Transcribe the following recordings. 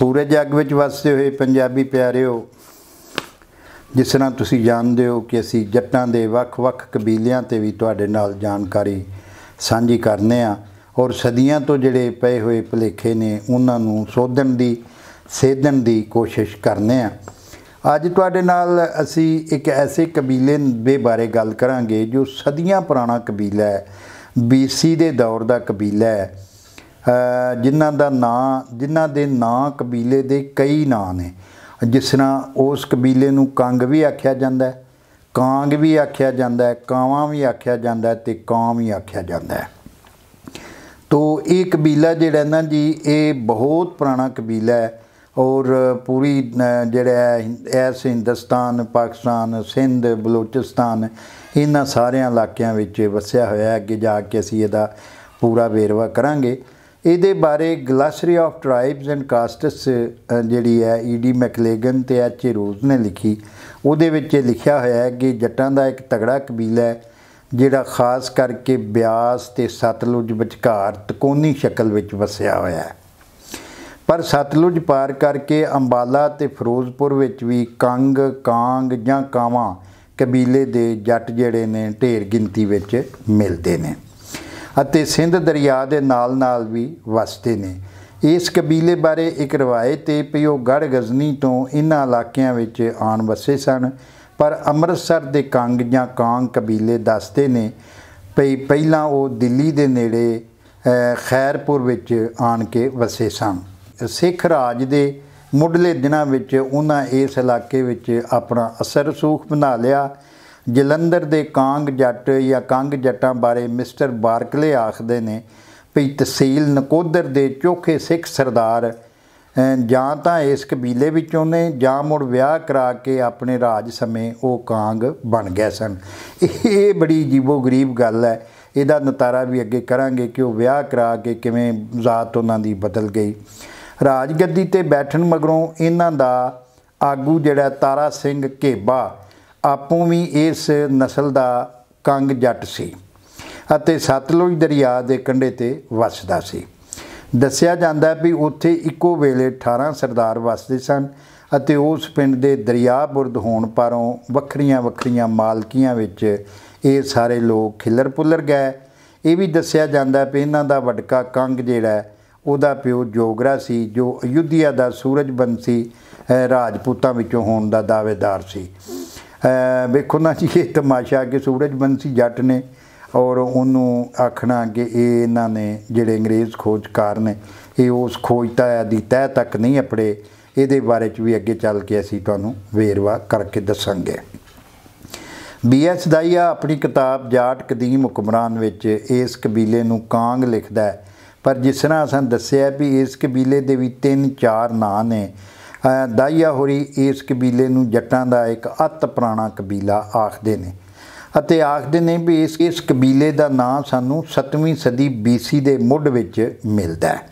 ਪੂਰੇ ਜੱਗ ਵਿੱਚ ਵਸਦੇ ਹੋਏ ਪੰਜਾਬੀ ਪਿਆਰਿਓ ਜਿਸ ਤਰ੍ਹਾਂ ਤੁਸੀਂ ਜਾਣਦੇ ਹੋ ਕਿ ਅਸੀਂ ਜੱਟਾਂ ਦੇ ਵੱਖ-ਵੱਖ ਕਬੀਲਿਆਂ ਤੇ ਵੀ ਤੁਹਾਡੇ ਨਾਲ ਜਾਣਕਾਰੀ ਸਾਂਝੀ ਕਰਨੇ ਆ ਔਰ ਸਦੀਆਂ ਤੋਂ ਜਿਹੜੇ ਪਏ ਹੋਏ ਭਲੇਖੇ ਨੇ ਉਹਨਾਂ ਨੂੰ ਸੋਧਣ ਦੀ ਸੇਧਣ ਦੀ ਕੋਸ਼ਿਸ਼ ਕਰਨੇ ਆ ਅੱਜ ਤੁਹਾਡੇ ਨਾਲ ਅਸੀਂ ਇੱਕ ਐਸੇ ਕਬੀਲੇ ਦੇ ਬਾਰੇ ਗੱਲ ਕਰਾਂਗੇ ਜੋ ਸਦੀਆਂ ਪੁਰਾਣਾ ਕਬੀਲਾ ਹੈ ਬੀਸੀ ਦੇ ਦੌਰ ਦਾ ਕਬੀਲਾ ਹੈ ਜਿਨ੍ਹਾਂ ਦਾ ਨਾਂ ਜਿਨ੍ਹਾਂ ਦੇ ਨਾਂ ਕਬੀਲੇ ਦੇ ਕਈ ਨਾਂ ਨੇ ਜਿਸ ਤਰ੍ਹਾਂ ਉਸ ਕਬੀਲੇ ਨੂੰ ਕੰਗ ਵੀ ਆਖਿਆ ਜਾਂਦਾ ਹੈ ਕਾਂਗ ਵੀ ਆਖਿਆ ਜਾਂਦਾ ਹੈ ਕਾਵਾਂ ਵੀ ਆਖਿਆ ਜਾਂਦਾ ਹੈ ਤੇ ਕਾਮ ਵੀ ਆਖਿਆ ਜਾਂਦਾ ਹੈ ਤੋ ਇਹ ਕਬੀਲਾ ਜਿਹੜਾ ਨਾ ਜੀ ਇਹ ਬਹੁਤ ਪੁਰਾਣਾ ਕਬੀਲਾ ਹੈ ਔਰ ਪੂਰੀ ਜਿਹੜਾ ਇਸ ਹਿੰਦੁਸਤਾਨ ਪਾਕਿਸਤਾਨ ਸਿੰਧ ਬਲੋਚਿਸਤਾਨ ਇਹਨਾਂ ਸਾਰਿਆਂ ਇਲਾਕਿਆਂ ਵਿੱਚ ਵਸਿਆ ਹੋਇਆ ਅੱਗੇ ਜਾ ਕੇ ਅਸੀਂ ਇਹਦਾ ਪੂਰਾ ਵੇਰਵਾ ਕਰਾਂਗੇ ਇਹਦੇ ਬਾਰੇ glossary of tribes and castes ਜਿਹੜੀ ਹੈ ਈਡੀ e ਮੈਕਲੇਗਨ ਤੇ ਐਚ ਰੋਜ਼ ਨੇ ਲਿਖੀ ਉਹਦੇ ਵਿੱਚ ਇਹ ਲਿਖਿਆ ਹੋਇਆ ਹੈ ਕਿ ਜੱਟਾਂ ਦਾ ਇੱਕ ਤਗੜਾ ਕਬੀਲਾ ਹੈ ਜਿਹੜਾ ਖਾਸ ਕਰਕੇ ਬਿਆਸ ਤੇ ਸਤਲੁਜ ਵਿਚਕਾਰ ਤਕੋਨੀ ਸ਼ਕਲ ਵਿੱਚ ਵਸਿਆ ਹੋਇਆ ਹੈ ਪਰ ਸਤਲੁਜ ਪਾਰ ਕਰਕੇ ਅੰਬਾਲਾ ਤੇ ਫਿਰੋਜ਼ਪੁਰ ਵਿੱਚ ਵੀ ਕੰਗ ਕਾਂਗ ਜਾਂ ਕਾਵਾ ਕਬੀਲੇ ਦੇ ਜੱਟ ਜਿਹੜੇ ਨੇ ਢੇਰ ਗਿਣਤੀ ਵਿੱਚ ਮਿਲਦੇ ਨੇ ਅਤੇ ਸਿੰਧ ਦਰਿਆ ਦੇ ਨਾਲ-ਨਾਲ ਵੀ ਵਸਦੇ ਨੇ ਇਸ ਕਬੀਲੇ ਬਾਰੇ ਇੱਕ ਰਵਾਇਤ ਹੈ ਪਿਓ ਉਹ ਗੜ ਗਜ਼ਨੀ ਤੋਂ ਇਨ੍ਹਾਂ ਇਲਾਕਿਆਂ ਵਿੱਚ ਆਣ ਵਸੇ ਸਨ ਪਰ ਅੰਮ੍ਰਿਤਸਰ ਦੇ ਕੰਗ ਜਾਂ ਕਾਂਗ ਕਬੀਲੇ ਦੱਸਦੇ ਨੇ ਪਈ ਪਹਿਲਾਂ ਉਹ ਦਿੱਲੀ ਦੇ ਨੇੜੇ ਖੈਰਪੁਰ ਵਿੱਚ ਆਣ ਕੇ ਵਸੇ ਸਨ ਸਿੱਖ ਰਾਜ ਦੇ ਮੁੱਢਲੇ ਦਿਨਾਂ ਵਿੱਚ ਉਹਨਾਂ ਇਸ ਇਲਾਕੇ ਵਿੱਚ ਆਪਣਾ ਅਸਰ ਸੂਖ ਬਣਾ ਲਿਆ ਜਲੰਧਰ ਦੇ ਕਾਂਗ ਜੱਟ ਜਾਂ ਕਾਂਗ ਜੱਟਾਂ ਬਾਰੇ ਮਿਸਟਰ ਬਾਰਕਲੇ ਆਖਦੇ ਨੇ ਵੀ ਤਹਿਸੀਲ ਨਕੋਦਰ ਦੇ ਚੋਖੇ ਸਿੱਖ ਸਰਦਾਰ ਜਾਂ ਤਾਂ ਇਸ ਕਬੀਲੇ ਵਿੱਚੋਂ ਨੇ ਜਾਂ ਮੁੜ ਵਿਆਹ ਕਰਾ ਕੇ ਆਪਣੇ ਰਾਜ ਸਮੇਂ ਉਹ ਕਾਂਗ ਬਣ ਗਏ ਸਨ ਇਹ ਬੜੀ ਜੀਵੋ ਗਰੀਬ ਗੱਲ ਹੈ ਇਹਦਾ ਨਤਾਰਾ ਵੀ ਅੱਗੇ ਕਰਾਂਗੇ ਕਿ ਉਹ ਵਿਆਹ ਕਰਾ ਕੇ ਕਿਵੇਂ ਜ਼ਾਤ ਉਹਨਾਂ ਦੀ ਬਦਲ ਗਈ ਰਾਜਗੱਦੀ ਤੇ ਬੈਠਣ ਮਗਰੋਂ ਇਹਨਾਂ ਦਾ ਆਗੂ ਜਿਹੜਾ ਤਾਰਾ ਸਿੰਘ ਕੇਬਾ ਆਪੋਂ ਵੀ ਇਸ ਨਸਲ ਦਾ ਕੰਗ ਜੱਟ ਸੀ ਅਤੇ ਸਤਲੁਜ ਦਰਿਆ ਦੇ ਕੰਢੇ ਤੇ ਵਸਦਾ ਸੀ ਦੱਸਿਆ ਜਾਂਦਾ ਵੀ ਉੱਥੇ ਇੱਕੋ ਵੇਲੇ 18 ਸਰਦਾਰ ਵਸਦੇ ਸਨ ਅਤੇ ਉਸ ਪਿੰਡ ਦੇ ਦਰਿਆ ਬੁਰਦ ਹੋਣ ਪਰੋਂ ਵੱਖਰੀਆਂ ਵੱਖਰੀਆਂ ਮਾਲਕੀਆਂ ਵਿੱਚ ਇਹ ਸਾਰੇ ਲੋਕ ਖਿਲਰ ਪੁੱਲਰ ਗਏ ਇਹ ਵੀ ਦੱਸਿਆ ਜਾਂਦਾ ਵੀ ਇਹਨਾਂ ਦਾ ਵਡਕਾ ਕੰਗ ਜਿਹੜਾ ਉਹਦਾ ਪਿਓ ਜੋਗਰਾ ਸੀ ਜੋ ਅਯੁੱਧਿਆ ਦਾ ਸੂਰਜ ਬੰਸੀ ਰਾਜਪੂਤਾਂ ਵਿੱਚੋਂ ਹੋਣ ਦਾ ਦਾਅਵੇਦਾਰ ਸੀ ਵੇਖੋ ਨਾ ਜੀ ਇਹ ਤਮਾਸ਼ਾ ਕਿ ਸੂਰਜ ਬੰਸੀ ਜੱਟ ਨੇ ਔਰ ਉਹਨੂੰ ਆਖਣਾ ਕਿ ਇਹ ਇਹਨਾਂ ਨੇ ਜਿਹੜੇ ਅੰਗਰੇਜ਼ ਖੋਜਕਾਰ ਨੇ ਇਹ ਉਸ ਖੋਜਤਾ ਦੀ ਤਹਿ ਤੱਕ ਨਹੀਂ ਅਪੜੇ ਇਹਦੇ ਬਾਰੇ ਚ ਵੀ ਅੱਗੇ ਚੱਲ ਕੇ ਅਸੀਂ ਤੁਹਾਨੂੰ ਵੇਰਵਾ ਕਰਕੇ ਦੱਸਾਂਗੇ ਬੀਐਸ ਦਾਇਆ ਆਪਣੀ ਕਿਤਾਬ ਜਾਟ ਕਦੀਮ ਹੁਕਮਰਾਨ ਵਿੱਚ ਇਸ ਕਬੀਲੇ ਨੂੰ ਕਾਂਗ ਲਿਖਦਾ ਹੈ ਪਰ ਜਿਸ ਤਰ੍ਹਾਂ ਅਸਾਂ ਦੱਸਿਆ ਵੀ ਇਸ ਕਬੀਲੇ ਦੇ ਵੀ ਤਿੰਨ ਚਾਰ ਨਾਂ ਨੇ ਹੋਰੀ ਇਸ ਕਬੀਲੇ ਨੂੰ ਜੱਟਾਂ ਦਾ ਇੱਕ ਅਤ ਪੁਰਾਣਾ ਕਬੀਲਾ ਆਖਦੇ ਨੇ ਅਤੇ ਆਖਦੇ ਨੇ ਵੀ ਇਸ ਇਸ ਕਬੀਲੇ ਦਾ ਨਾਂ ਸਾਨੂੰ 7ਵੀਂ ਸਦੀ BC ਦੇ ਮੁੱਢ ਵਿੱਚ ਮਿਲਦਾ ਹੈ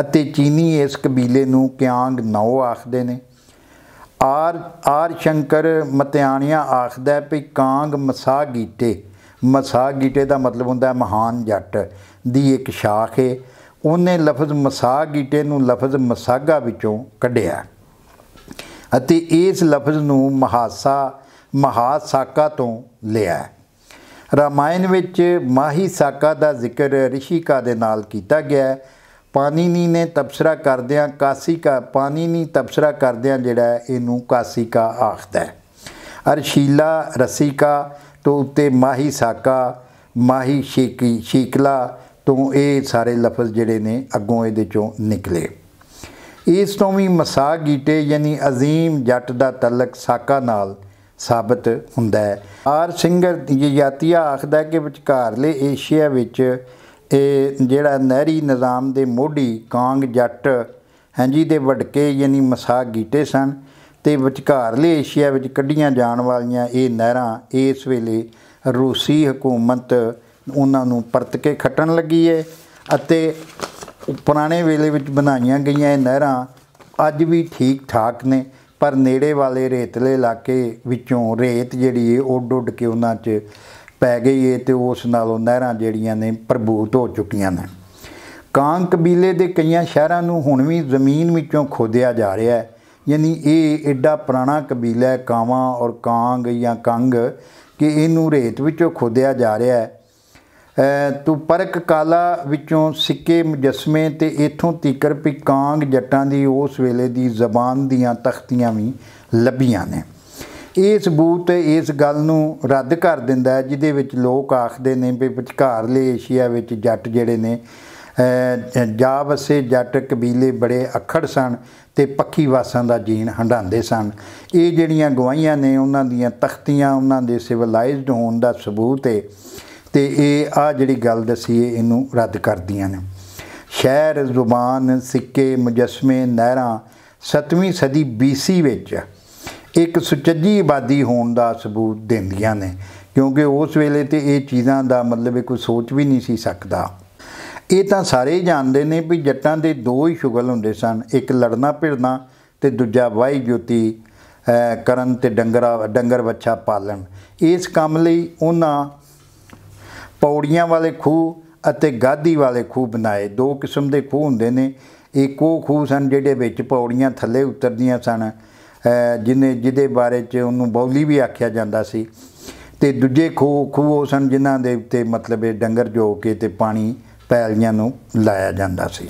ਅਤੇ ਚੀਨੀ ਇਸ ਕਬੀਲੇ ਨੂੰ ਕਿਆਂਗ ਨੌ ਆਖਦੇ ਨੇ ਆਰ ਆਰ ਸ਼ੰਕਰ ਮਤਿਆਣੀਆਂ ਆਖਦਾ ਵੀ ਕਾਂਗ ਮਸਾ ਗੀਟੇ ਮਸਾ ਗੀਟੇ ਦਾ ਮਤਲਬ ਹੁੰਦਾ ਹੈ ਮਹਾਨ ਜੱਟ ਦੀ ਇੱਕ ਸ਼ਾਖ ਹੈ ਉਹਨੇ ਲਫ਼ਜ਼ ਮਸਾ ਗੀਟੇ ਨੂੰ ਲਫ਼ਜ਼ ਮਸਾਗਾ ਵਿੱਚੋਂ ਕੱਢਿਆ ਅਤੇ ਇਸ ਲਫ਼ਜ਼ ਨੂੰ ਮਹਾਸਾ ਮਹਾਸਾਕਾ ਤੋਂ ਲਿਆ ਹੈ ਰਾਮਾਇਣ ਵਿੱਚ ਮਾਹੀ ਸਾਕਾ ਦਾ ਜ਼ਿਕਰ ਰਿਸ਼ੀਕਾ ਦੇ ਨਾਲ ਕੀਤਾ ਗਿਆ ਪਾਣੀਨੀ ਪਾਨੀਨੀ ਨੇ ਤਬਸਰਾ ਕਰਦਿਆਂ ਕਾਸੀਕਾ ਪਾਨੀਨੀ ਤਬਸਰਾ ਕਰਦਿਆਂ ਜਿਹੜਾ ਇਹਨੂੰ ਕਾਸੀਕਾ ਆਖਦਾ ਹੈ ਅਰਸ਼ੀਲਾ ਰਸੀਕਾ ਤੋਂ ਉੱਤੇ ਮਾਹੀ ਸਾਕਾ ਮਾਹੀ ਸ਼ੀਕੀ ਸ਼ੀਕਲਾ ਤੋਂ ਇਹ ਸਾਰੇ ਲਫ਼ਜ਼ ਜਿਹੜੇ ਨੇ ਅੱਗੋਂ ਇਹਦੇ ਚੋਂ ਨਿਕਲੇ ਇਸ ਤੋਂ ਵੀ ਮਸਾ ਗੀਟੇ ਯਾਨੀ ਅਜ਼ੀਮ ਜੱਟ ਦਾ ਤਲਕ ਸਾਕਾ ਨਾਲ ਸਾਬਤ ਹੁੰਦਾ ਹੈ ਆਰ ਸਿੰਗਰ ਯਾਤੀਆ ਆਖਦਾ ਕਿ ਵਿਚਕਾਰਲੇ ਏਸ਼ੀਆ ਵਿੱਚ ਇਹ ਜਿਹੜਾ ਨਹਿਰੀ ਨਿਜ਼ਾਮ ਦੇ ਮੋਢੀ ਕਾਂਗ ਜੱਟ ਹਾਂਜੀ ਦੇ ਵਡਕੇ ਯਾਨੀ ਮਸਾ ਗੀਟੇ ਸਨ ਤੇ ਵਿਚਕਾਰਲੇ ਏਸ਼ੀਆ ਵਿੱਚ ਕੱਢੀਆਂ ਜਾਣ ਵਾਲੀਆਂ ਇਹ ਨਹਿਰਾਂ ਇਸ ਵੇਲੇ ਰੂਸੀ ਹਕੂਮਤ ਉਹਨਾਂ ਨੂੰ ਪਰਤ ਕੇ ਖੱਟਣ ਲੱਗੀ ਹੈ ਅਤੇ ਪੁਰਾਣੇ ਵੇਲੇ ਵਿੱਚ ਬਣਾਈਆਂ ਗਈਆਂ ਇਹ ਨਹਿਰਾਂ ਅੱਜ ਵੀ ਠੀਕ ਠਾਕ ਨੇ ਪਰ ਨੇੜੇ ਵਾਲੇ ਰੇਤਲੇ ਇਲਾਕੇ ਵਿੱਚੋਂ ਰੇਤ ਜਿਹੜੀ ਏ ਉੱਡ ਉੱਡ ਕੇ ਉਹਨਾਂ 'ਚ ਪੈ ਗਈ ਏ ਤੇ ਉਸ ਨਾਲੋਂ ਨਹਿਰਾਂ ਜਿਹੜੀਆਂ ਨੇ ਪ੍ਰਭੂਤ ਹੋ ਚੁੱਕੀਆਂ ਨੇ ਕਾਂ ਕਬੀਲੇ ਦੇ ਕਈਆਂ ਸ਼ਹਿਰਾਂ ਨੂੰ ਹੁਣ ਵੀ ਜ਼ਮੀਨ ਵਿੱਚੋਂ ਖੋਦਿਆ ਜਾ ਰਿਹਾ ਹੈ ਯਾਨੀ ਇਹ ਐਡਾ ਪੁਰਾਣਾ ਕਬੀਲਾ ਹੈ ਕਾਵਾਂ ਔਰ ਕਾਂਗ ਜਾਂ ਕੰਗ ਕਿ ਇਹਨੂੰ ਰੇਤ ਵਿੱਚੋਂ ਖੋਦਿਆ ਜਾ ਰਿਹਾ ਹੈ ਤੂੰ ਪਰਕ ਕਾਲਾ ਵਿੱਚੋਂ ਸਿੱਕੇ ਮੁਜਸਮੇ ਤੇ ਇਥੋਂ ਤੀਕਰ ਕਾਂਗ ਜੱਟਾਂ ਦੀ ਉਸ ਵੇਲੇ ਦੀ ਜ਼ਬਾਨ ਦੀਆਂ ਤਖਤੀਆਂ ਵੀ ਲੱਭੀਆਂ ਨੇ ਇਹ ਸਬੂਤ ਇਸ ਗੱਲ ਨੂੰ ਰੱਦ ਕਰ ਦਿੰਦਾ ਜਿਹਦੇ ਵਿੱਚ ਲੋਕ ਆਖਦੇ ਨੇ ਵੀ ਵਿਚਕਾਰਲੇ ਏਸ਼ੀਆ ਵਿੱਚ ਜੱਟ ਜਿਹੜੇ ਨੇ ਜਾ ਵਸੇ ਜੱਟ ਕਬੀਲੇ ਬੜੇ ਅਖੜ ਸਨ ਤੇ ਪੱਕੀ ਵਾਸਾਂ ਦਾ ਜੀਣ ਹੰਡਾਉਂਦੇ ਸਨ ਇਹ ਜਿਹੜੀਆਂ ਗਵਾਹੀਆਂ ਨੇ ਉਹਨਾਂ ਦੀਆਂ ਤਖਤੀਆਂ ਉਹਨਾਂ ਦੇ ਸਿਵਲਾਈਜ਼ਡ ਹੋਣ ਦਾ ਸਬੂਤ ਹੈ ਤੇ ਇਹ ਆ ਜਿਹੜੀ ਗੱਲ ਦੱਸੀ ਏ ਇਹਨੂੰ ਰੱਦ ਕਰਦੀਆਂ ਨੇ ਸ਼ਹਿਰ ਜ਼ੁਬਾਨ ਸਿੱਕੇ ਮੁਜਸਮੇ ਨਹਿਰਾਂ 7ਵੀਂ ਸਦੀ BC ਵਿੱਚ ਇੱਕ ਸੁਚੱਜੀ ਆਬਾਦੀ ਹੋਣ ਦਾ ਸਬੂਤ ਦਿੰਦੀਆਂ ਨੇ ਕਿਉਂਕਿ ਉਸ ਵੇਲੇ ਤੇ ਇਹ ਚੀਜ਼ਾਂ ਦਾ ਮਤਲਬ ਕੋਈ ਸੋਚ ਵੀ ਨਹੀਂ ਸੀ ਸਕਦਾ ਇਹ ਤਾਂ ਸਾਰੇ ਜਾਣਦੇ ਨੇ ਵੀ ਜੱਟਾਂ ਦੇ ਦੋ ਹੀ ਸ਼ੁਗਲ ਹੁੰਦੇ ਸਨ ਇੱਕ ਲੜਨਾ ਭਿੜਨਾ ਤੇ ਦੂਜਾ ਵਾਹੀ ਜੋਤੀ ਕਰਨ ਤੇ ਡੰਗਰਾ ਡੰਗਰ ਬੱਚਾ ਪਾਲਣ ਇਸ ਕੰਮ ਲਈ ਉਹਨਾਂ ਪੌੜੀਆਂ ਵਾਲੇ ਖੂਹ ਅਤੇ ਗਾਦੀ ਵਾਲੇ ਖੂਹ ਬਣਾਏ ਦੋ ਕਿਸਮ ਦੇ ਖੂਹ ਹੁੰਦੇ ਨੇ ਇੱਕ ਉਹ ਖੂਹ ਸਨ ਜਿਹੜੇ ਵਿੱਚ ਪੌੜੀਆਂ ਥੱਲੇ ਉਤਰਦੀਆਂ ਸਨ ਜਿਨੇ ਜਿਹਦੇ ਬਾਰੇ ਚ ਉਹਨੂੰ ਬੌਲੀ ਵੀ ਆਖਿਆ ਜਾਂਦਾ ਸੀ ਤੇ ਦੂਜੇ ਖੂਹ ਖੂਹ ਉਹ ਸਨ ਜਿਨ੍ਹਾਂ ਦੇ ਉੱਤੇ ਮਤਲਬ ਇਹ ਡੰਗਰ ਜੋ ਕੇ ਤੇ ਪਾਣੀ ਪੈਲੀਆਂ ਨੂੰ ਲਾਇਆ ਜਾਂਦਾ ਸੀ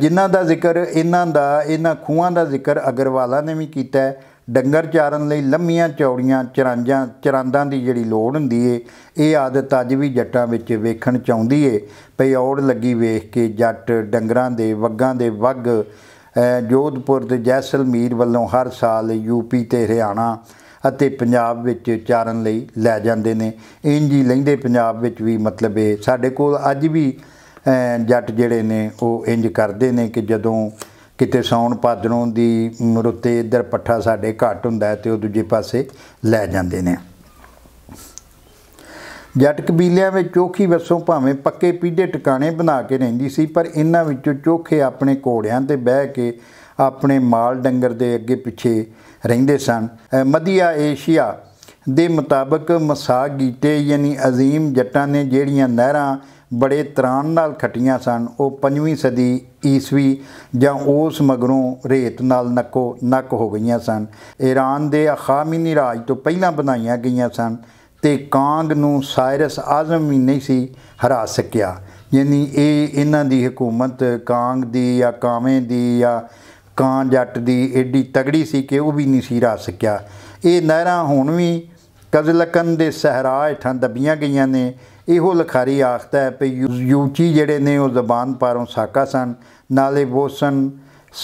ਜਿਨ੍ਹਾਂ ਦਾ ਜ਼ਿਕਰ ਇਹਨਾਂ ਦਾ ਇਹਨਾਂ ਖੂਹਾਂ ਦਾ ਜ਼ਿਕਰ ਅਗਰਵਾਲਾ ਨੇ ਵੀ ਕੀਤਾ ਹੈ ਡੰਗਰ ਚਾਰਨ ਲਈ ਲੰਮੀਆਂ ਚੌੜੀਆਂ ਚਰਾਂਜਾਂ ਚਰਾਂਦਾਂ ਦੀ ਜਿਹੜੀ ਲੋੜ ਹੁੰਦੀ ਏ ਇਹ ਆਦਤ ਅੱਜ ਵੀ ਜੱਟਾਂ ਵਿੱਚ ਵੇਖਣ ਚ ਆਉਂਦੀ ਏ ਭਈ ਔੜ ਲੱਗੀ ਵੇਖ ਕੇ ਜੱਟ ਡੰਗਰਾਂ ਦੇ ਵੱਗਾਂ ਦੇ ਵੱਗ ਜੋਧਪੁਰ ਤੇ ਜੈਸਲਮੀਰ ਵੱਲੋਂ ਹਰ ਸਾਲ ਯੂਪੀ ਤੇ ਹਰਿਆਣਾ ਅਤੇ ਪੰਜਾਬ ਵਿੱਚ ਚਾਰਨ ਲਈ ਲੈ ਜਾਂਦੇ ਨੇ ਇੰਜ ਹੀ ਲੈਂਦੇ ਪੰਜਾਬ ਵਿੱਚ ਵੀ ਮਤਲਬ ਇਹ ਸਾਡੇ ਕੋਲ ਅੱਜ ਵੀ ਜੱਟ ਜਿਹੜੇ ਨੇ ਉਹ ਇੰਜ ਕਰਦੇ ਨੇ ਕਿ ਜਦੋਂ ਕਿਤੇ ਸੌਣ ਭਾਦਰੋਂ ਦੀ ਰੁੱਤੇ ਇੱਧਰ ਪੱਠਾ ਸਾਡੇ ਘੱਟ ਹੁੰਦਾ ਤੇ ਉਹ ਦੂਜੇ ਪਾਸੇ ਲੈ ਜਾਂਦੇ ਨੇ ਜੱਟ ਕਬੀਲਿਆਂ ਵਿੱਚ ਚੋਖੀ ਵਸੋਂ ਭਾਵੇਂ ਪੱਕੇ ਪੀਡੇ ਟਿਕਾਣੇ ਬਣਾ ਕੇ ਰਹਿੰਦੀ ਸੀ ਪਰ ਇਹਨਾਂ ਵਿੱਚੋਂ ਚੋਖੇ ਆਪਣੇ ਘੋੜਿਆਂ ਤੇ ਬਹਿ ਕੇ ਆਪਣੇ ਮਾਲ ਡੰਗਰ ਦੇ ਅੱਗੇ ਪਿੱਛੇ ਰਹਿੰਦੇ ਸਨ ਮਧਿਆ ਏਸ਼ੀਆ ਦੇ ਮੁਤਾਬਕ ਮਸਾਗੀਤੇ ਯਾਨੀ عظیم ਜੱਟਾਂ ਨੇ ਜਿਹੜੀਆਂ ਨਹਿਰਾਂ ਬੜੇ ਤਰਾਨ ਨਾਲ ਖਟੀਆਂ ਸਨ ਉਹ 5ਵੀਂ ਸਦੀ ਈਸਵੀ ਜਾਂ ਉਸ ਮਗਰੋਂ ਰੇਤ ਨਾਲ ਨਕੋ ਨਕ ਹੋ ਗਈਆਂ ਸਨ ਈਰਾਨ ਦੇ ਅਖਾਮਿਨੀ ਰਾਜ ਤੋਂ ਪਹਿਲਾਂ ਬਣਾਈਆਂ ਗਈਆਂ ਸਨ ਤੇ ਕਾਂਗ ਨੂੰ ਸਾਇਰਸ ਆਜ਼ਮ ਵੀ ਨਹੀਂ ਸੀ ਹਰਾ ਸਕਿਆ ਯਾਨੀ ਇਹ ਇਹਨਾਂ ਦੀ ਹਕੂਮਤ ਕਾਂਗ ਦੀ ਜਾਂ ਕਾਵੇਂ ਦੀ ਜਾਂ ਕਾਂ ਜੱਟ ਦੀ ਏਡੀ ਤਗੜੀ ਸੀ ਕਿ ਉਹ ਵੀ ਨਹੀਂ ਸੀ ਹਰਾ ਸਕਿਆ ਇਹ ਨਹਿਰਾਂ ਹੁਣ ਵੀ ਕਜ਼ਲਕਨ ਦੇ ਸਹਰਾ ਹੇਠਾਂ ਦਬੀਆਂ ਗਈਆਂ ਨੇ ਇਹੋ ਲਖਾਰੀ ਆਖਦਾ ਹੈ ਕਿ ਯੂਚੀ ਜਿਹੜੇ ਨੇ ਉਹ ਜ਼ਬਾਨ ਪਾਰੋਂ ਸਾਕਾ ਸਨ ਨਾਲੇ ਬੋਸਨ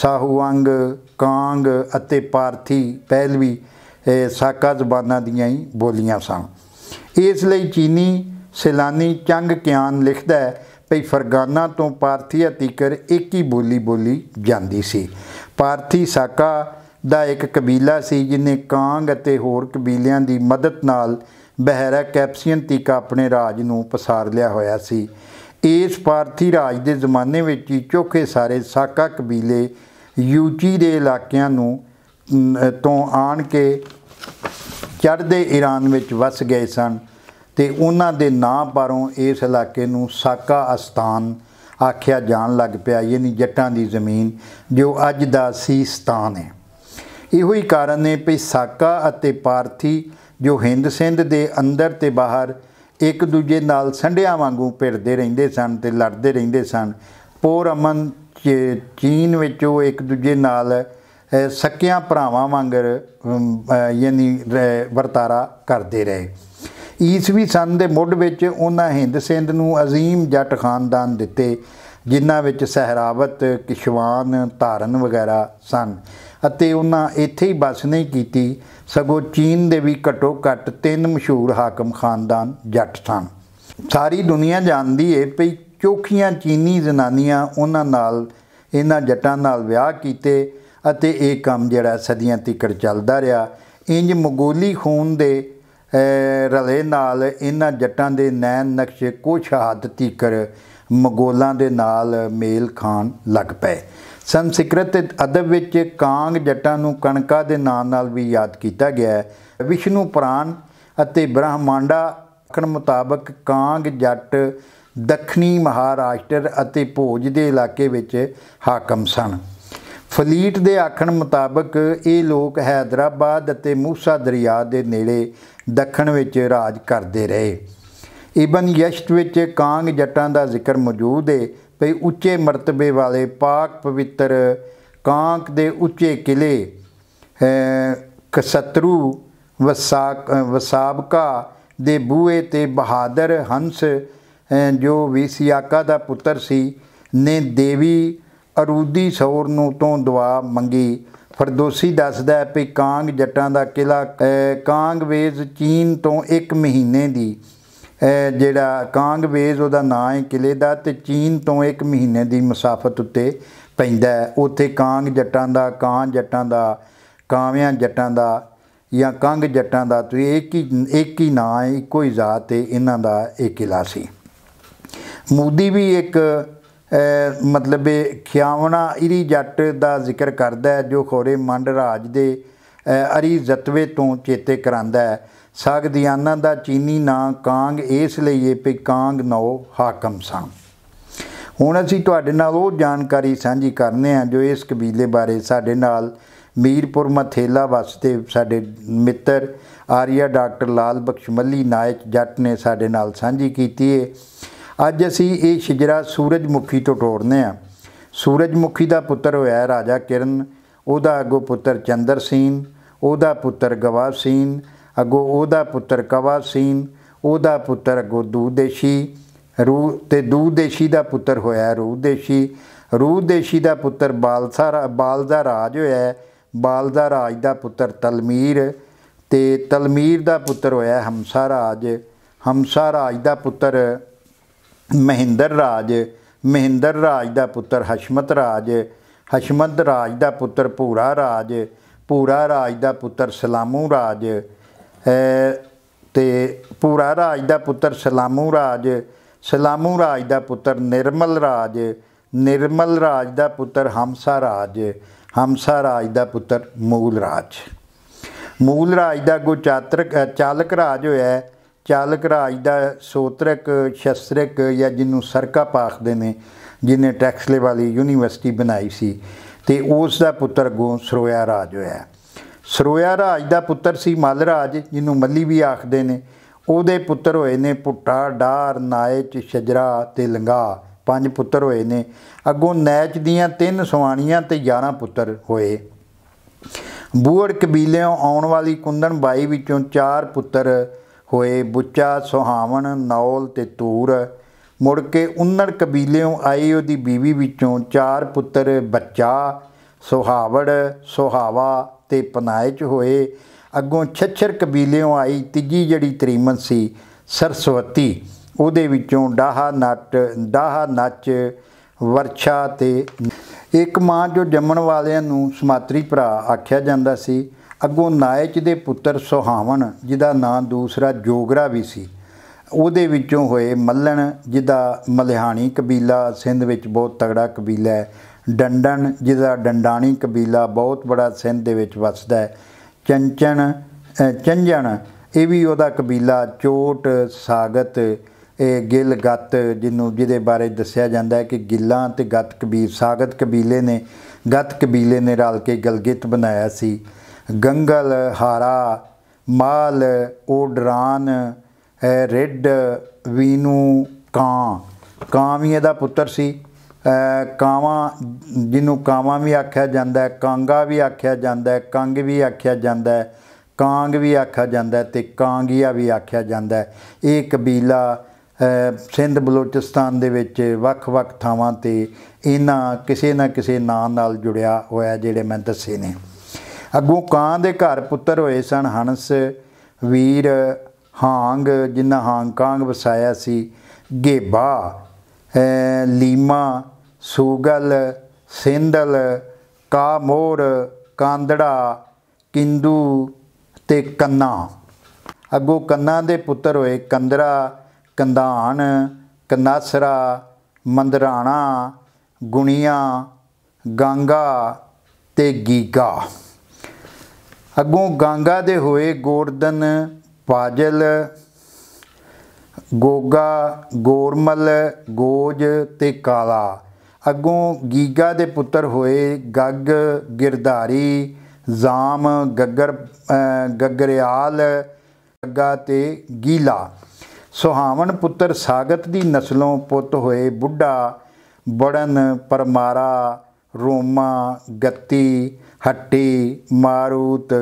ਸਾਹੂਵੰਗ ਕਾਂਗ ਅਤੇ ਪਾਰਥੀ ਪਹਿਲਵੀ ਸਾਕਾ ਜ਼ਬਾਨਾਂ ਦੀਆਂ ਹੀ ਬੋਲੀਆਂ ਸਨ ਇਸ ਲਈ ਚੀਨੀ ਸਿਲਾਨੀ ਚੰਗ ਕਿਆਨ ਲਿਖਦਾ ਹੈ ਭਈ ਫਰਗਾਨਾ ਤੋਂ ਪਾਰਥੀ ਅਤੀਕਰ ਇੱਕ ਹੀ ਬੋਲੀ ਬੋਲੀ ਜਾਂਦੀ ਸੀ ਪਾਰਥੀ ਸਾਕਾ ਦਾ ਇੱਕ ਕਬੀਲਾ ਸੀ ਜਿਨੇ ਕਾਂਗ ਅਤੇ ਹੋਰ ਕਬੀਲਿਆਂ ਦੀ ਮਦਦ ਨਾਲ ਬਹਿਰਾ ਕੈਪਸੀਅਨ ਤੀਕ ਆਪਣੇ ਰਾਜ ਨੂੰ ਪਸਾਰ ਲਿਆ ਹੋਇਆ ਸੀ ਇਸ ਪਾਰਥੀ ਰਾਜ ਦੇ ਜ਼ਮਾਨੇ ਵਿੱਚ ਹੀ ਚੋਖੇ ਸਾਰੇ ਸਾਕਾ ਕਬੀਲੇ ਯੂਜੀ ਦੇ ਇਲਾਕਿਆਂ ਨੂੰ ਤੋਂ ਆਣ ਕੇ ਚੜ੍ਹਦੇ ਈਰਾਨ ਵਿੱਚ ਵਸ ਗਏ ਸਨ ਤੇ ਉਹਨਾਂ ਦੇ ਨਾਂ ਪਰੋਂ ਇਸ ਇਲਾਕੇ ਨੂੰ ਸਾਕਾ ਅਸਤਾਨ ਆਖਿਆ ਜਾਣ ਲੱਗ ਪਿਆ ਯਾਨੀ ਜੱਟਾਂ ਦੀ ਜ਼ਮੀਨ ਜੋ ਅੱਜ ਦਾ ਸੀਸਤਾਨ ਹੈ ਇਹੋ ਹੀ ਕਾਰਨ ਨੇ ਕਿ ਸਾਕਾ ਅਤੇ ਪਾਰਥੀ ਜੋ ਹਿੰਦ ਸਿੰਧ ਦੇ ਅੰਦਰ ਤੇ ਬਾਹਰ ਇੱਕ ਦੂਜੇ ਨਾਲ ਸੰਢਿਆਂ ਵਾਂਗੂ ਭਿੜਦੇ ਰਹਿੰਦੇ ਸਨ ਤੇ ਲੜਦੇ ਰਹਿੰਦੇ ਸਨ ਪੋਰ ਅਮਨ ਚੀਨ ਵਿੱਚ ਉਹ ਇੱਕ ਦੂਜੇ ਨਾਲ ਸਕਿਆਂ ਭਰਾਵਾਂ ਵਾਂਗ ਯਾਨੀ ਵਰਤਾਰਾ ਕਰਦੇ ਰਹੇ ਈਸਵੀ ਸਨ ਦੇ ਮੁੱਢ ਵਿੱਚ ਉਹਨਾਂ ਹਿੰਦ ਸਿੰਧ ਨੂੰ عظیم ਜੱਟ ਖਾਨਦਾਨ ਦਿੱਤੇ ਜਿਨ੍ਹਾਂ ਵਿੱਚ ਸਹਰਾਵਤ ਕਿਸ਼ਵਾਨ ਧਾਰਨ ਵਗੈਰਾ ਸਨ ਅਤੇ ਉਹਨਾਂ ਇੱਥੇ ਹੀ ਬਸ ਨਹੀਂ ਕੀਤੀ ਸਗੋਂ ਚੀਨ ਦੇ ਵੀ ਘਟੋ ਘਟ ਤਿੰਨ ਮਸ਼ਹੂਰ ਹਾਕਮ ਖਾਨਦਾਨ ਜੱਟ ਸਨ ਸਾਰੀ ਦੁਨੀਆ ਜਾਣਦੀ ਏ ਪਈ ਚੋਖੀਆਂ ਚੀਨੀ ਜ਼ਨਾਨੀਆਂ ਉਹਨਾਂ ਨਾਲ ਇਹਨਾਂ ਜੱਟਾਂ ਨਾਲ ਵਿਆਹ ਕੀਤੇ ਅਤੇ ਇਹ ਕੰਮ ਜਿਹੜਾ ਸਦੀਆਂ ਤੀਕਰ ਚੱਲਦਾ ਰਿਹਾ ਇੰਜ ਮਗੋਲੀ ਖੂਨ ਦੇ ਰਲੇ ਨਾਲ ਇਹਨਾਂ ਜੱਟਾਂ ਦੇ ਨੈਣ ਨਕਸ਼ੇ ਕੁਛ ਹੱਦ ਤੀਕਰ ਮਗੋਲਾਂ ਦੇ ਨਾਲ ਮੇਲ ਖਾਣ ਲੱਗ ਪਏ ਸੰਸਕ੍ਰਿਤ ਅਦਬ ਵਿੱਚ ਕਾਂਗ ਜੱਟਾਂ ਨੂੰ ਕਣਕਾ ਦੇ ਨਾਮ ਨਾਲ ਵੀ ਯਾਦ ਕੀਤਾ ਗਿਆ ਹੈ ਵਿਸ਼ਨੂੰ ਪ੍ਰਾਨ ਅਤੇ ਬ੍ਰਹਮਾਂਡਾ ਅਖਣ ਮੁਤਾਬਕ ਕਾਂਗ ਜੱਟ ਦੱਖਣੀ ਮਹਾਰਾਸ਼ਟਰ ਅਤੇ ਭੋਜ ਦੇ ਇਲਾਕੇ ਵਿੱਚ ਹਾਕਮ ਸਨ ਫਲੀਟ ਦੇ ਆਖਣ ਮੁਤਾਬਕ ਇਹ ਲੋਕ ਹైదరాబాద్ ਅਤੇ ਮੂਸਾ ਦਰਿਆ ਦੇ ਨੇੜੇ ਦੱਖਣ ਵਿੱਚ ਰਾਜ ਕਰਦੇ ਰਹੇ ਇਬਨ ਯਸ਼ਤ ਵਿੱਚ ਕਾਂਗ ਜੱਟਾਂ ਦਾ ਜ਼ਿਕਰ ਮੌਜੂਦ ਹੈ ਭਈ ਉੱਚੇ ਮਰਤਬੇ ਵਾਲੇ ਪਾਕ ਪਵਿੱਤਰ ਕਾਂਕ ਦੇ ਉੱਚੇ ਕਿਲੇ ਕਸਤਰੂ ਵਸਾਕ ਵਸਾਬਕਾ ਦੇ ਬੂਏ ਤੇ ਬਹਾਦਰ ਹੰਸ ਜੋ ਵੀਸਿਆਕਾ ਦਾ ਪੁੱਤਰ ਸੀ ਨੇ ਦੇਵੀ ਅਰੂਦੀ ਸੌਰ ਨੂੰ ਤੋਂ ਦੁਆ ਮੰਗੀ ਫਰਦੋਸੀ ਦੱਸਦਾ ਹੈ ਕਿ ਕਾਂਗ ਜੱਟਾਂ ਦਾ ਕਿਲਾ ਕਾਂਗਵੇਜ਼ ਚੀਨ ਤੋਂ 1 ਮਹੀਨੇ ਦੀ ਜਿਹੜਾ ਕਾਂਗਵੇਜ਼ ਉਹਦਾ ਨਾਂ ਹੈ ਕਿਲੇ ਦਾ ਤੇ ਚੀਨ ਤੋਂ 1 ਮਹੀਨੇ ਦੀ ਮੁਸਾਫਤ ਉੱਤੇ ਪੈਂਦਾ ਹੈ ਉੱਥੇ ਕਾਂਗ ਜੱਟਾਂ ਦਾ ਕਾਂ ਜੱਟਾਂ ਦਾ ਕਾਵਿਆਂ ਜੱਟਾਂ ਦਾ ਜਾਂ ਕੰਗ ਜੱਟਾਂ ਦਾ ਤੇ ਇੱਕ ਹੀ ਇੱਕ ਹੀ ਨਾਂ ਹੈ ਇੱਕੋ ਹੀ ਜ਼ਾਤ ਹੈ ਇਹਨਾਂ ਦਾ ਇੱਕ ਕਿਲਾ ਸੀ ਮੂਦੀ ਵੀ ਇੱਕ ਮਤਲਬ ਖਿਆਵਣਾ ਇਰੀ ਜੱਟ ਦਾ ਜ਼ਿਕਰ ਕਰਦਾ ਹੈ ਜੋ ਖੋਰੇ ਮੰਡ ਰਾਜ ਦੇ ਅਰੀ ਜ਼ਤਵੇ ਤੋਂ ਚੇਤੇ ਕਰਾਂਦਾ ਹੈ ਸਗਦਿਆਨਾ ਦਾ ਚੀਨੀ ਨਾਂ ਕਾਂਗ ਇਸ ਲਈ ਇਹ ਪੇ ਕਾਂਗ ਨੋ ਹਾਕਮ ਸਾਂ ਹੁਣ ਅਸੀਂ ਤੁਹਾਡੇ ਨਾਲ ਉਹ ਜਾਣਕਾਰੀ ਸਾਂਝੀ ਕਰਨੇ ਆ ਜੋ ਇਸ ਕਬੀਲੇ ਬਾਰੇ ਸਾਡੇ ਨਾਲ ਮੀਰਪੁਰ ਮਥੇਲਾ ਵਸਦੇ ਸਾਡੇ ਮਿੱਤਰ ਆਰੀਆ ਡਾਕਟਰ ਲਾਲ ਬਖਸ਼ਮੱਲੀ ਨਾਇਕ ਜੱਟ ਨੇ ਸਾਡੇ ਨਾਲ ਸਾਂਝੀ ਕੀਤੀ ਹੈ ਅੱਜ ਅਸੀਂ ਇਹ ਸ਼ਿਜਰਾ ਸੂਰਜਮੁਖੀ ਤੋਂ ਟੋੜਨੇ ਆ ਸੂਰਜਮੁਖੀ ਦਾ ਪੁੱਤਰ ਹੋਇਆ ਰਾਜਾ ਕਿਰਨ ਉਹਦਾ ਅਗੋ ਪੁੱਤਰ ਚੰਦਰ ਉਹਦਾ ਪੁੱਤਰ ਗਵਾਸੀਨ ਅਗੋ ਉਹਦਾ ਪੁੱਤਰ ਕਵਾਸੀਮ ਉਹਦਾ ਪੁੱਤਰ ਅਗੋ ਦੂਦੇਸ਼ੀ ਰੂ ਤੇ ਦੂਦੇਸ਼ੀ ਦਾ ਪੁੱਤਰ ਹੋਇਆ ਰੂਦੇਸ਼ੀ ਰੂਦੇਸ਼ੀ ਦਾ ਪੁੱਤਰ ਬਾਲਸਾ ਬਾਲ ਦਾ ਰਾਜ ਹੋਇਆ ਬਾਲ ਦਾ ਰਾਜ ਦਾ ਪੁੱਤਰ ਤਲਮੀਰ ਤੇ ਤਲਮੀਰ ਦਾ ਪੁੱਤਰ ਹੋਇਆ ਹਮਸਾ ਰਾਜ ਹਮਸਾ ਰਾਜ ਦਾ ਪੁੱਤਰ ਮਹਿੰਦਰ ਰਾਜ ਮਹਿੰਦਰ ਰਾਜ ਦਾ ਪੁੱਤਰ ਹਸ਼ਮਤ ਰਾਜ ਹਸ਼ਮਤ ਰਾਜ ਦਾ ਪੁੱਤਰ ਪੂਰਾ ਰਾਜ ਪੂਰਾ ਰਾਜ ਦਾ ਪੁੱਤਰ ਸਲਾਮੂ ਰਾਜ ਤੇ ਪੂਰਾ ਰਾਜ ਦਾ ਪੁੱਤਰ ਸਲਾਮੂ ਰਾਜ ਸਲਾਮੂ ਰਾਜ ਦਾ ਪੁੱਤਰ ਨਿਰਮਲ ਰਾਜ ਨਿਰਮਲ ਰਾਜ ਦਾ ਪੁੱਤਰ ਹਮਸਾ ਰਾਜ ਹਮਸਾ ਰਾਜ ਦਾ ਪੁੱਤਰ ਮੂਲ ਰਾਜ ਮੂਲ ਰਾਜ ਦਾ ਗੋਚਾਤਰਕ ਚਾਲਕ ਰਾਜ ਹੋਇਆ ਚਾਲਕ ਰਾਜ ਦਾ ਸੋਤਰਕ ਸ਼ਸਤਰਕ ਜਾਂ ਜਿਹਨੂੰ ਸਰਕਾ ਪਾਖਦੇ ਨੇ ਜਿਹਨੇ ਟੈਕਸਲੇ ਵਾਲੀ ਯੂਨੀਵਰਸਿਟੀ ਬਣਾਈ ਸੀ ਤੇ ਉਸ ਦਾ ਪੁੱਤਰ ਗੋਸਰੋਇਆ ਰਾਜ ਹੋਇਆ ਸਰੋਇਆ ਰਾਜ ਦਾ ਪੁੱਤਰ ਸੀ ਮਲ ਰਾਜ ਜਿਹਨੂੰ ਮੱਲੀ ਵੀ ਆਖਦੇ ਨੇ ਉਹਦੇ ਪੁੱਤਰ ਹੋਏ ਨੇ ਪੁੱਟਾ ਡਾਰ ਨਾਇਚ ਸ਼ਜਰਾ ਤੇ ਲੰਗਾ ਪੰਜ ਪੁੱਤਰ ਹੋਏ ਨੇ ਅੱਗੋਂ ਨੈਚ ਦੀਆਂ ਤਿੰਨ ਸੁਆਣੀਆਂ ਤੇ 11 ਪੁੱਤਰ ਹੋਏ ਬੂੜ ਕਬੀਲਿਓਂ ਆਉਣ ਵਾਲੀ ਕੁੰਦਨ ਬਾਈ ਵਿੱਚੋਂ ਚਾਰ ਪੁੱਤਰ ਹੋਏ ਬੁੱਚਾ ਸੁਹਾਵਣ ਨੌਲ ਤੇ ਤੂਰ ਮੁੜ ਕੇ ਉਨੜ ਕਬੀਲਿਆਂ ਆਈ ਉਹਦੀ ਬੀਵੀ ਵਿੱਚੋਂ ਚਾਰ ਪੁੱਤਰ ਬੱਚਾ ਸੁਹਾਵੜ ਸੁਹਾਵਾ ਤੇ ਪਨਾਹ 'ਚ ਹੋਏ ਅੱਗੋਂ ਛੱਛਰ ਕਬੀਲਿਓਂ ਆਈ ਤੀਜੀ ਜਿਹੜੀ ਤਰੀਮਨ ਸੀ ਸਰਸਵਤੀ ਉਹਦੇ ਵਿੱਚੋਂ ਡਾਹਾ ਨੱਟ ਡਾਹਾ ਨੱਚ ਵਰਛਾ ਤੇ ਇੱਕ ਮਾਂ ਜੋ ਜੰਮਣ ਵਾਲਿਆਂ ਨੂੰ ਸਮਾਤਰੀ ਭਰਾ ਆਖਿਆ ਜਾਂਦਾ ਸੀ ਅੱਗੋਂ ਨਾਇਚ ਦੇ ਪੁੱਤਰ ਸੁਹਾਵਣ ਜਿਹਦਾ ਨਾਂ ਦੂਸਰਾ ਜੋਗਰਾ ਵੀ ਸੀ ਉਹਦੇ ਵਿੱਚੋਂ ਹੋਏ ਮੱਲਣ ਜਿਹਦਾ ਮਲਿਹਾਣੀ ਕਬੀਲਾ ਸਿੰਧ ਵਿੱਚ ਬਹੁਤ ਤਗੜਾ ਕਬੀਲਾ ਹੈ ਡੰਡਣ ਜਿਹਦਾ ਡੰਡਾਣੀ ਕਬੀਲਾ ਬਹੁਤ ਬੜਾ ਸਿੰਧ ਦੇ ਵਿੱਚ ਵੱਸਦਾ ਹੈ ਚੰਚਣ ਚੰਜਣ ਇਹ ਵੀ ਉਹਦਾ ਕਬੀਲਾ ਚੋਟ ਸਾਗਤ ਇਹ ਗਿੱਲ ਗੱਤ ਜਿਹਨੂੰ ਜਿਹਦੇ ਬਾਰੇ ਦੱਸਿਆ ਜਾਂਦਾ ਹੈ ਕਿ ਗਿੱਲਾਂ ਤੇ ਗੱਤ ਕਬੀਰ ਸਾਗਤ ਕਬੀਲੇ ਨੇ ਗੱਤ ਕਬੀਲੇ ਨੇ ਰਲ ਕੇ ਗਲਗਿਤ ਬਣਾਇਆ ਸੀ ਗੰਗਲ ਹਾਰਾ ਮਾਲ ਓਡਰਾਨ ਰੈਡ ਵੀਨੂ ਕਾਂ ਕਾਂ ਵੀ ਇਹਦਾ ਪੁੱਤਰ ਸੀ ਕਾਵਾ ਜਿਹਨੂੰ ਕਾਵਾ ਵੀ ਆਖਿਆ ਜਾਂਦਾ ਹੈ ਕਾਂਗਾ ਵੀ ਆਖਿਆ ਜਾਂਦਾ ਹੈ ਕੰਗ ਵੀ ਆਖਿਆ ਜਾਂਦਾ ਹੈ ਕਾਂਗ ਵੀ ਆਖਿਆ ਜਾਂਦਾ ਤੇ ਕਾਂਗੀਆ ਵੀ ਆਖਿਆ ਜਾਂਦਾ ਇਹ ਕਬੀਲਾ ਸਿੰਧ ਬਲੋਚਿਸਤਾਨ ਦੇ ਵਿੱਚ ਵੱਖ-ਵੱਖ ਥਾਵਾਂ ਤੇ ਇਹਨਾਂ ਕਿਸੇ ਨਾ ਕਿਸੇ ਨਾਂ ਨਾਲ ਜੁੜਿਆ ਹੋਇਆ ਜਿਹੜੇ ਮੈਂ ਦੱਸੇ ਨੇ ਅੱਗੋਂ ਕਾਂ ਦੇ ਘਰ ਪੁੱਤਰ ਹੋਏ ਸਨ ਹੰਸ ਵੀਰ ਹਾਂਗ ਜਿਨ੍ਹਾਂ ਹਾਂਗਕਾਂਗ ਵਸਾਇਆ ਸੀ ਗੇਬਾ ਲੀਮਾ ਸੂਗਲ ਸਿੰਦਲ ਕਾਮੋਰ ਕਾਂਦੜਾ ਕਿੰਦੂ ਤੇ ਕੰਨਾ ਅੱਗੋ ਕੰਨਾ ਦੇ ਪੁੱਤਰ ਹੋਏ ਕੰਦਰਾ ਕੰਧਾਨ ਕਨਾਸਰਾ ਮੰਦਰਾਣਾ ਗੁਣੀਆਂ ਗੰਗਾ ਤੇ ਗੀਗਾ ਅਗੋ ਗੰਗਾ ਦੇ ਹੋਏ ਗੋਰਦਨ ਪਾਜਲ ਗੋਗਾ ਗੋਰਮਲ ਗੋਜ ਤੇ ਕਾਲਾ ਅੱਗੋਂ ਗੀਗਾ ਦੇ ਪੁੱਤਰ ਹੋਏ ਗੱਗ ਗਿਰਧਾਰੀ ਜ਼ਾਮ ਗੱਗਰ ਗੱਗਰਿਆਲ ਗੱਗਾ ਤੇ ਗੀਲਾ ਸੁਹਾਵਣ ਪੁੱਤਰ ਸਾਗਤ ਦੀ ਨਸਲੋਂ ਪੁੱਤ ਹੋਏ ਬੁੱਢਾ ਬੜਨ ਪਰਮਾਰਾ ਰੋਮਾ ਗੱਤੀ ਹੱਟੀ ਮਾਰੂਤ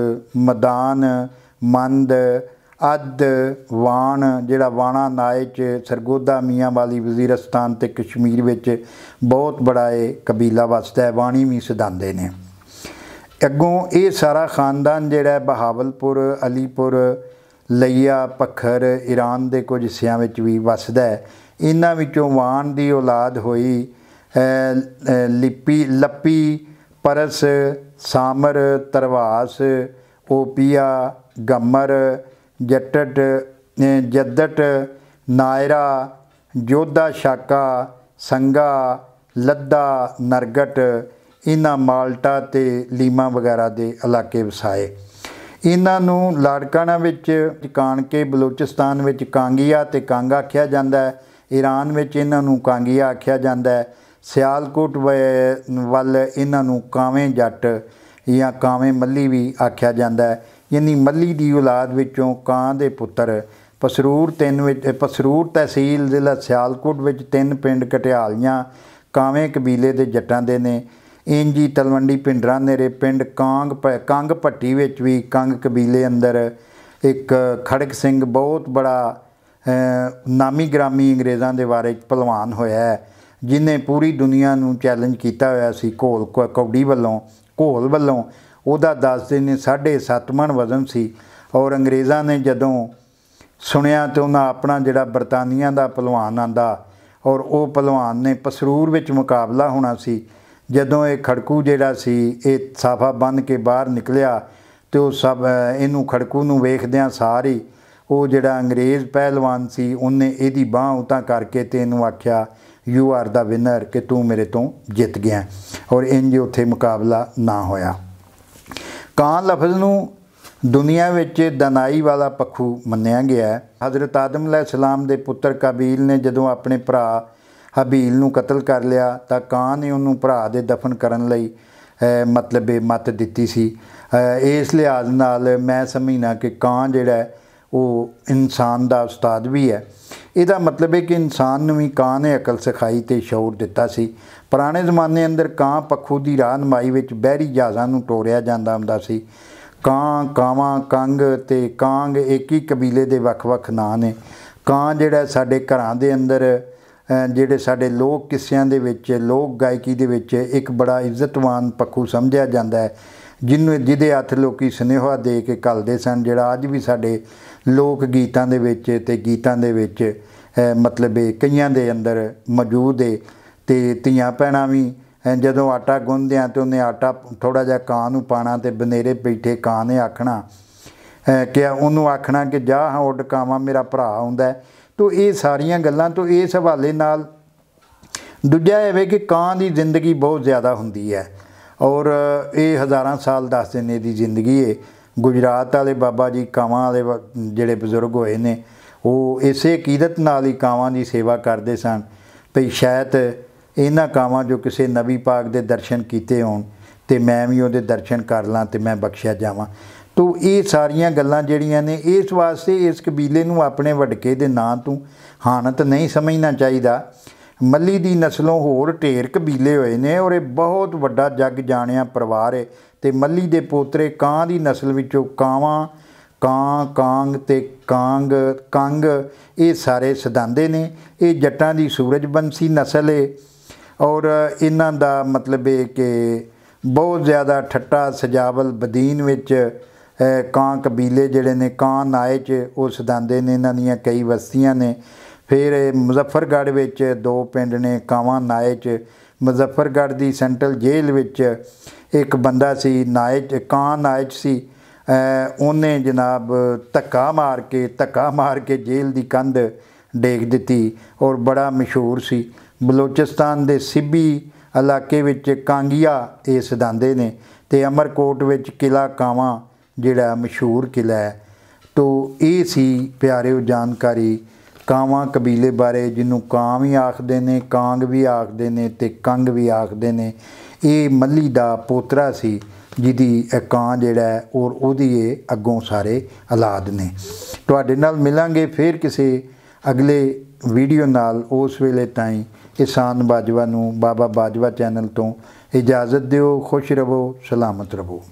ਮਦਾਨ ਮੰਦ ਅੱਧ ਵਾਣ ਜਿਹੜਾ ਵਾਣਾ ਨਾਇਕ ਸਰਗੋਦਾ ਮੀਆਂ ਵਾਲੀ ਵਜ਼ੀਰਸਤਾਨ ਤੇ ਕਸ਼ਮੀਰ ਵਿੱਚ ਬਹੁਤ ਬੜਾ ਇਹ ਕਬੀਲਾ ਵਸਦਾ ਹੈ ਵਾਣੀ ਵੀ ਸਦਾਂਦੇ ਨੇ ਅੱਗੋਂ ਇਹ ਸਾਰਾ ਖਾਨਦਾਨ ਜਿਹੜਾ ਬਹਾਵਲਪੁਰ ਅਲੀਪੁਰ ਲਈਆ ਪਖਰ ਈਰਾਨ ਦੇ ਕੁਝ ਹਿੱਸਿਆਂ ਵਿੱਚ ਵੀ ਵਸਦਾ ਹੈ ਇਹਨਾਂ ਵਿੱਚੋਂ ਵਾਣ ਦੀ ਔਲਾਦ ਹੋਈ ਲਿਪੀ ਲੱਪੀ ਪਰਸ ਸਾਮਰ ਤਰਵਾਸ ਓਪੀਆ ਗਮਰ ਜੱਟਟ ਜੱਦਟ ਨਾਇਰਾ ਜੋਧਾ ਸ਼ਾਕਾ ਸੰਗਾ ਲੱਦਾ ਨਰਗਟ ਇਹਨਾਂ ਮਾਲਟਾ ਤੇ ਲੀਮਾ ਵਗੈਰਾ ਦੇ ਇਲਾਕੇ ਵਸਾਏ ਇਹਨਾਂ ਨੂੰ ਲਾੜਕਾਣਾ ਵਿੱਚ ਕਾਣ ਕੇ ਬਲੂਚਿਸਤਾਨ ਵਿੱਚ ਕਾਂਗੀਆ ਤੇ ਕਾਂਗਾ ਆਖਿਆ ਜਾਂਦਾ ਹੈ ਈਰਾਨ ਵਿੱਚ ਇਹਨਾਂ ਨੂੰ ਕਾਂਗੀਆ ਆਖਿਆ ਜਾਂਦਾ ਹੈ ਸਿਆਲਕੋਟ ਵੱਲ ਇਹਨਾਂ ਨੂੰ ਕਾਵੇਂ ਜੱਟ ਜਾਂ ਕਾਵੇਂ ਮੱਲੀ ਵੀ ਆਖਿਆ ਜਾਂਦਾ ਹੈ ਯਾਨੀ ਮੱਲੀ ਦੀ ਔਲਾਦ ਵਿੱਚੋਂ ਕਾਂ ਦੇ ਪੁੱਤਰ ਪਸਰੂਰ ਤਿੰਨ ਵਿੱਚ ਪਸਰੂਰ ਤਹਿਸੀਲ ਜ਼ਿਲ੍ਹਾ ਸਿਆਲਕੋਟ ਵਿੱਚ ਤਿੰਨ ਪਿੰਡ ਕਟਿਆਲੀਆਂ ਕਾਵੇਂ ਕਬੀਲੇ ਦੇ ਜੱਟਾਂ ਦੇ ਨੇ ਇੰਜੀ ਤਲਵੰਡੀ ਪਿੰਡਰਾ ਨੇਰੇ ਪਿੰਡ ਕਾਂਗ ਕੰਗ ਪੱਟੀ ਵਿੱਚ ਵੀ ਕੰਗ ਕਬੀਲੇ ਅੰਦਰ ਇੱਕ ਖੜਕ ਸਿੰਘ ਬਹੁਤ ਬੜਾ ਨਾਮੀ ਗ੍ਰਾਮੀ ਅੰਗਰੇਜ਼ਾਂ ਦੇ ਬਾਰੇ ਪਹਿਲਵਾਨ ਹੋਇਆ ਹੈ ਜਿਨੇ ਪੂਰੀ ਦੁਨੀਆ ਨੂੰ ਚੈਲੰਜ ਕੀਤਾ ਹੋਇਆ ਸੀ ਘੋਲ ਕੌਡੀ ਵੱਲੋਂ ਘੋਲ ਵੱਲੋਂ ਉਹਦਾ ਦੱਸਦੇ ਨੇ 7.5 ਮਣ ਵਜ਼ਨ ਸੀ ਔਰ ਅੰਗਰੇਜ਼ਾਂ ਨੇ ਜਦੋਂ ਸੁਣਿਆ ਤੇ ਉਹਨਾਂ ਆਪਣਾ ਜਿਹੜਾ ਬਰਤਾਨੀਆਂ ਦਾ ਪਹਿਲਵਾਨ ਆਂਦਾ ਔਰ ਉਹ ਪਹਿਲਵਾਨ ਨੇ ਪਸਰੂਰ ਵਿੱਚ ਮੁਕਾਬਲਾ ਹੋਣਾ ਸੀ ਜਦੋਂ ਇਹ ਖੜਕੂ ਜਿਹੜਾ ਸੀ ਇਹ ਸਾਫਾ ਬੰਨ ਕੇ ਬਾਹਰ ਨਿਕਲਿਆ ਤੇ ਉਹ ਸਭ ਇਹਨੂੰ ਖੜਕੂ ਨੂੰ ਵੇਖਦਿਆਂ ਸਾਰੇ ਉਹ ਜਿਹੜਾ ਅੰਗਰੇਜ਼ ਪਹਿਲਵਾਨ ਸੀ ਉਹਨੇ ਇਹਦੀ ਬਾਹ ਉਤਾ ਕਰਕੇ ਤੇ ਇਹਨੂੰ ਆਖਿਆ ਯੂ ਆਰ ਦਾ ਵਿਨਰ ਕਿ ਤੂੰ ਮੇਰੇ ਤੋਂ ਜਿੱਤ ਗਿਆ ਔਰ ਇੰਜ ਉੱਥੇ ਮੁਕਾਬਲਾ ਨਾ ਹੋਇਆ ਕਾਂ ਲਫ਼ਜ਼ ਨੂੰ ਦੁਨੀਆ ਵਿੱਚ ਦਨਾਈ ਵਾਲਾ ਪੱਖੂ ਮੰਨਿਆ ਗਿਆ ਹੈ ਹਜ਼ਰਤ ਆਦਮ ਅਲੈਹਿਸਲਾਮ ਦੇ ਪੁੱਤਰ ਕਾਬੀਲ ਨੇ ਜਦੋਂ ਆਪਣੇ ਭਰਾ ਹਬੀਲ ਨੂੰ ਕਤਲ ਕਰ ਲਿਆ ਤਾਂ ਕਾਂ ਨੇ ਉਹਨੂੰ ਭਰਾ ਦੇ ਦਫਨ ਕਰਨ ਲਈ ਮਤਲਬ ਇਹ ਮਤ ਦਿੱਤੀ ਸੀ ਇਸ ਲਿਹਾਜ਼ ਨਾਲ ਮੈਂ ਸਮਝਣਾ ਕਿ ਕਾਂ ਜਿਹੜਾ ਉਹ ਇਨਸਾਨ ਦਾ ਉਸਤਾਦ ਵੀ ਹੈ ਇਹਦਾ ਮਤਲਬ ਹੈ ਕਿ ਇਨਸਾਨ ਨੂੰ ਵੀ ਕਾਂ ਨੇ ਅਕਲ ਸਿਖਾਈ ਤੇ ਸ਼ੌਰ ਦਿੱਤਾ ਸੀ ਪੁਰਾਣੇ ਜ਼ਮਾਨੇ ਅੰਦਰ ਕਾਂ ਪੱਖੂ ਦੀ ਰਾਹਨਮਾਈ ਵਿੱਚ ਬਹਿਰੀ ਜਾਜ਼ਾਂ ਨੂੰ ਟੋਰਿਆ ਜਾਂਦਾ ਹੁੰਦਾ ਸੀ ਕਾਂ ਕਾਵਾਂ ਕੰਗ ਤੇ ਕਾਂਗ ਇੱਕ ਹੀ ਕਬੀਲੇ ਦੇ ਵੱਖ-ਵੱਖ ਨਾਂ ਨੇ ਕਾਂ ਜਿਹੜਾ ਸਾਡੇ ਘਰਾਂ ਦੇ ਅੰਦਰ ਜਿਹੜੇ ਸਾਡੇ ਲੋਕ ਕਿੱਸਿਆਂ ਦੇ ਵਿੱਚ ਲੋਕ ਗਾਇਕੀ ਦੇ ਵਿੱਚ ਇੱਕ ਬੜਾ ਇੱਜ਼ਤਵਾਨ ਪੱਖੂ ਸਮਝਿਆ ਜਾਂਦਾ ਹੈ ਜਿੰਨੂੰ ਜਿਹਦੇ ਹੱਥ ਲੋਕੀ ਸਨੇਹਾ ਦੇ ਕੇ ਕਲਦੇ ਸਨ ਜਿਹੜਾ ਅੱਜ ਵੀ ਸਾਡੇ ਲੋਕ ਗੀਤਾਂ ਦੇ ਵਿੱਚ ਤੇ ਗੀਤਾਂ ਦੇ ਵਿੱਚ ਮਤਲਬ ਕਈਆਂ ਦੇ ਅੰਦਰ ਮੌਜੂਦ ਹੈ ਤੇ ਤੀਆਂ ਪੈਣਾ ਵੀ ਜਦੋਂ ਆਟਾ ਗੁੰਨਦੇ ਆ ਤੇ ਉਹਨੇ ਆਟਾ ਥੋੜਾ ਜਿਹਾ ਕਾਂ ਨੂੰ ਪਾਣਾ ਤੇ ਬਨੇਰੇ ਬੈਠੇ ਕਾਂ ਨੇ ਆਖਣਾ ਕਿ ਉਹਨੂੰ ਆਖਣਾ ਕਿ ਜਾ ਹਾਂ ਉੱਡ ਕਾਵਾ ਮੇਰਾ ਭਰਾ ਆਉਂਦਾ ਤੋ ਇਹ ਸਾਰੀਆਂ ਗੱਲਾਂ ਤੋਂ ਇਸ ਹਵਾਲੇ ਨਾਲ ਦੂਜਾ ਇਹ ਵੇ ਕਿ ਕਾਂ ਦੀ ਜ਼ਿੰਦਗੀ ਬਹੁਤ ਜ਼ਿਆਦਾ ਹੁੰਦੀ ਹੈ ਔਰ ਇਹ ਹਜ਼ਾਰਾਂ ਸਾਲ ਦੱਸਦੇ ਨੇ ਦੀ ਜ਼ਿੰਦਗੀ ਹੈ ਗੁਜਰਾਤ ਵਾਲੇ ਬਾਬਾ ਜੀ ਕਾਵਾਂ ਵਾਲੇ ਜਿਹੜੇ ਬਜ਼ੁਰਗ ਹੋਏ ਨੇ ਉਹ ਇਸੇ ਅਕੀਦਤ ਨਾਲ ਹੀ ਕਾਵਾਂ ਦੀ ਸੇਵਾ ਕਰਦੇ ਸਨ ਭਈ ਸ਼ਾਇਦ ਇਹਨਾਂ ਕਾਵਾਂ ਜੋ ਕਿਸੇ ਨਬੀ ਪਾਕ ਦੇ ਦਰਸ਼ਨ ਕੀਤੇ ਹੋਣ ਤੇ ਮੈਂ ਵੀ ਉਹਦੇ ਦਰਸ਼ਨ ਕਰ ਲਾਂ ਤੇ ਮੈਂ ਬਖਸ਼ਿਆ ਜਾਵਾਂ ਤੋ ਇਹ ਸਾਰੀਆਂ ਗੱਲਾਂ ਜਿਹੜੀਆਂ ਨੇ ਇਸ ਵਾਸਤੇ ਇਸ ਕਬੀਲੇ ਨੂੰ ਆਪਣੇ ਵਡਕੇ ਦੇ ਨਾਂ ਤੋਂ ਹਾਨਤ ਨਹੀਂ ਸਮਝਣਾ ਚਾਹੀਦਾ ਮੱਲੀ ਦੀ ਨਸਲੋਂ ਹੋਰ ਢੇਰ ਕਬੀਲੇ ਹੋਏ ਨੇ ਔਰ ਇਹ ਬਹੁਤ ਵੱਡਾ ਜੱਗ ਜਾਣਿਆ ਪਰਿਵਾਰ ਹੈ ਤੇ ਮੱਲੀ ਦੇ ਪੋਤਰੇ ਕਾਂ ਦੀ ਨਸਲ ਵਿੱਚੋਂ ਕਾਵਾਂ ਕਾਂ ਕਾਂਗ ਤੇ ਕਾਂਗ ਕੰਗ ਇਹ ਸਾਰੇ ਸਦਾਂਦੇ ਨੇ ਇਹ ਜੱਟਾਂ ਦੀ ਸੂਰਜ ਬੰਸੀ ਨਸਲ ਹੈ ਔਰ ਇਹਨਾਂ ਦਾ ਮਤਲਬ ਇਹ ਕਿ ਬਹੁਤ ਜ਼ਿਆਦਾ ਠੱਟਾ ਸਜਾਵਲ ਬਦੀਨ ਵਿੱਚ ਕਾਂ ਕਬੀਲੇ ਜਿਹੜੇ ਨੇ ਕਾਂ ਨਾਏ ਚ ਉਹ ਸਦਾਂਦੇ ਨੇ ਇਹਨਾਂ ਦੀਆਂ ਕਈ ਵਸਤੀਆਂ ਨੇ ਫਿਰ ਮੁਜ਼ੱਫਰਗੜ੍ਹ ਵਿੱਚ ਦੋ ਪਿੰਡ ਨੇ ਕਾਵਾਂ ਨਾਏ ਚ ਮੁਜ਼ੱਫਰਗੜ੍ਹ ਦੀ ਸੈਂਟਰਲ ਜੇਲ੍ਹ ਵਿੱਚ ਇੱਕ ਬੰਦਾ ਸੀ ਨਾਇਚ ਕਾਂ ਨਾਇਚ ਸੀ ਉਹਨੇ ਜਨਾਬ ਧੱਕਾ ਮਾਰ ਕੇ ਧੱਕਾ ਮਾਰ ਕੇ ਜੇਲ੍ਹ ਦੀ ਕੰਧ ਡੇਗ ਦਿੱਤੀ ਔਰ ਬੜਾ ਮਸ਼ਹੂਰ ਸੀ ਬਲੋਚਿਸਤਾਨ ਦੇ ਸਿੱਬੀ ਇਲਾਕੇ ਵਿੱਚ ਕਾਂਗੀਆ ਇਹ ਸਦਾਂਦੇ ਨੇ ਤੇ ਅਮਰਕੋਟ ਵਿੱਚ ਕਿਲਾ ਕਾਵਾ ਜਿਹੜਾ ਮਸ਼ਹੂਰ ਕਿਲਾ ਹੈ ਤੋਂ ਇਹ ਸੀ ਪਿਆਰਿਓ ਜਾਣਕਾਰੀ ਕਾਵਾ ਕਬੀਲੇ ਬਾਰੇ ਜਿਹਨੂੰ ਕਾਂ ਵੀ ਆਖਦੇ ਨੇ ਕਾਂਗ ਵੀ ਆਖਦੇ ਨੇ ਤੇ ਕੰਗ ਵੀ ਆਖਦੇ ਨੇ ਇਹ ਮੱਲੀ ਦਾ ਪੋਤਰਾ ਸੀ ਜਿਹਦੀ ਇਹ ਕਾਂ ਜਿਹੜਾ ਔਰ ਉਹਦੀ ਇਹ ਅੱਗੋਂ ਸਾਰੇ ਔਲਾਦ ਨੇ ਤੁਹਾਡੇ ਨਾਲ ਮਿਲਾਂਗੇ ਫੇਰ ਕਿਸੇ ਅਗਲੇ ਵੀਡੀਓ ਨਾਲ ਉਸ ਵੇਲੇ ਤਾਈਂ ਕਿਸਾਨ ਬਾਜਵਾ ਨੂੰ ਬਾਬਾ ਬਾਜਵਾ ਚੈਨਲ ਤੋਂ ਇਜਾਜ਼ਤ ਦਿਓ ਖੁਸ਼ ਰਹੋ ਸਲਾਮਤ ਰਹੋ